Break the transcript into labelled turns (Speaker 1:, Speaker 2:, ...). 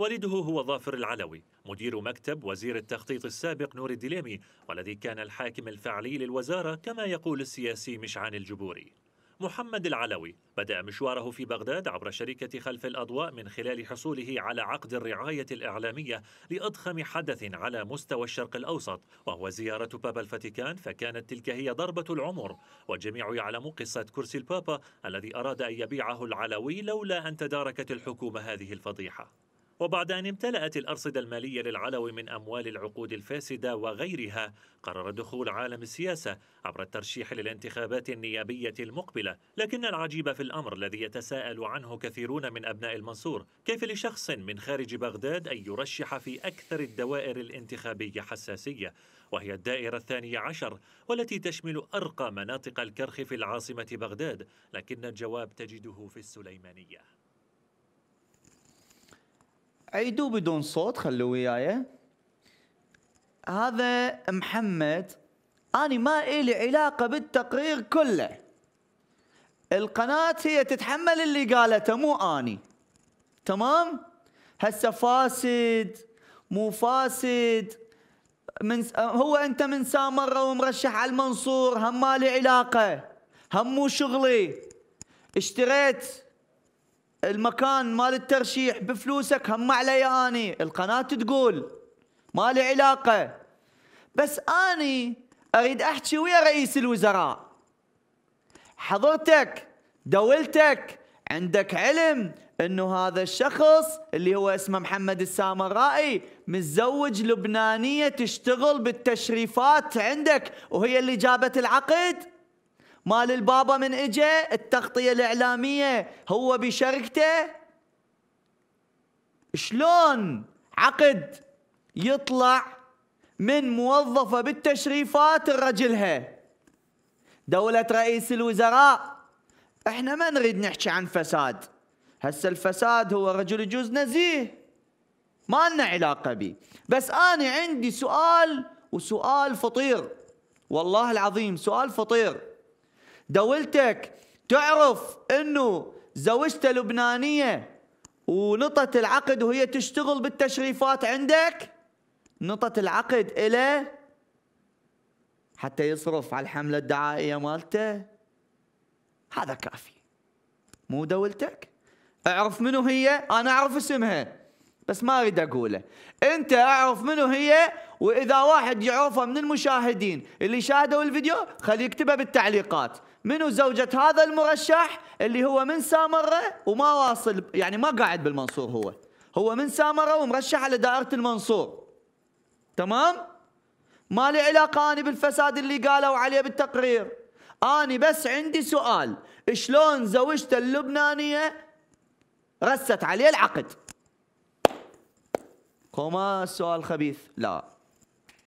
Speaker 1: والده هو ظافر العلوي مدير مكتب وزير التخطيط السابق نور الدليمي والذي كان الحاكم الفعلي للوزارة كما يقول السياسي مشعان الجبوري محمد العلوي بدأ مشواره في بغداد عبر شركة خلف الأضواء من خلال حصوله على عقد الرعاية الإعلامية لأضخم حدث على مستوى الشرق الأوسط وهو زيارة بابا الفاتيكان فكانت تلك هي ضربة العمر والجميع يعلم قصة كرسي البابا الذي أراد أن يبيعه العلوي لولا أن تداركت الحكومة هذه الفضيحة وبعد أن امتلأت الأرصدة المالية للعلوي من أموال العقود الفاسدة وغيرها قرر دخول عالم السياسة عبر الترشيح للانتخابات النيابية المقبلة لكن العجيب في الأمر الذي يتساءل عنه كثيرون من أبناء المنصور كيف لشخص من خارج بغداد أن يرشح في أكثر الدوائر الانتخابية حساسية وهي الدائرة الثانية عشر والتي تشمل أرقى مناطق الكرخ في العاصمة بغداد لكن الجواب تجده في السليمانية
Speaker 2: عيدوا بدون صوت خلوا وياي هذا محمد أنا ما إلي علاقة بالتقرير كله القناة هي تتحمل اللي قالته مو أني تمام هسه فاسد مو فاسد من هو انت من سامره ومرشح على المنصور هم مالي علاقه هم مو شغلي اشتريت المكان مال الترشيح بفلوسك هم علي اني القناة تقول ما لي علاقة بس اني اريد احكي ويا رئيس الوزراء حضرتك دولتك عندك علم انه هذا الشخص اللي هو اسمه محمد السامرائي متزوج لبنانيه تشتغل بالتشريفات عندك وهي اللي جابت العقد مال البابا من اجى التغطية الإعلامية هو بشركته شلون عقد يطلع من موظفة بالتشريفات الرجلها دولة رئيس الوزراء احنا ما نريد نحكي عن فساد هسه الفساد هو رجل يجوز نزيه ما لنا علاقة به بس أنا عندي سؤال وسؤال فطير والله العظيم سؤال فطير دولتك تعرف انه زوجته لبنانيه ونطت العقد وهي تشتغل بالتشريفات عندك نطت العقد إلى حتى يصرف على الحملة الدعائية مالته هذا كافي مو دولتك اعرف منو هي انا اعرف اسمها بس ما اريد اقوله انت اعرف منو هي واذا واحد يعرفها من المشاهدين اللي شاهدوا الفيديو خليه يكتبها بالتعليقات منو زوجة هذا المرشح اللي هو من سامرة وما واصل يعني ما قاعد بالمنصور هو هو من سامرة ومرشح على دائرة المنصور تمام ما لي علاقة أنا بالفساد اللي قالوا عليه بالتقرير أنا بس عندي سؤال شلون زوجته اللبنانية رست عليه العقد كوما سؤال خبيث لا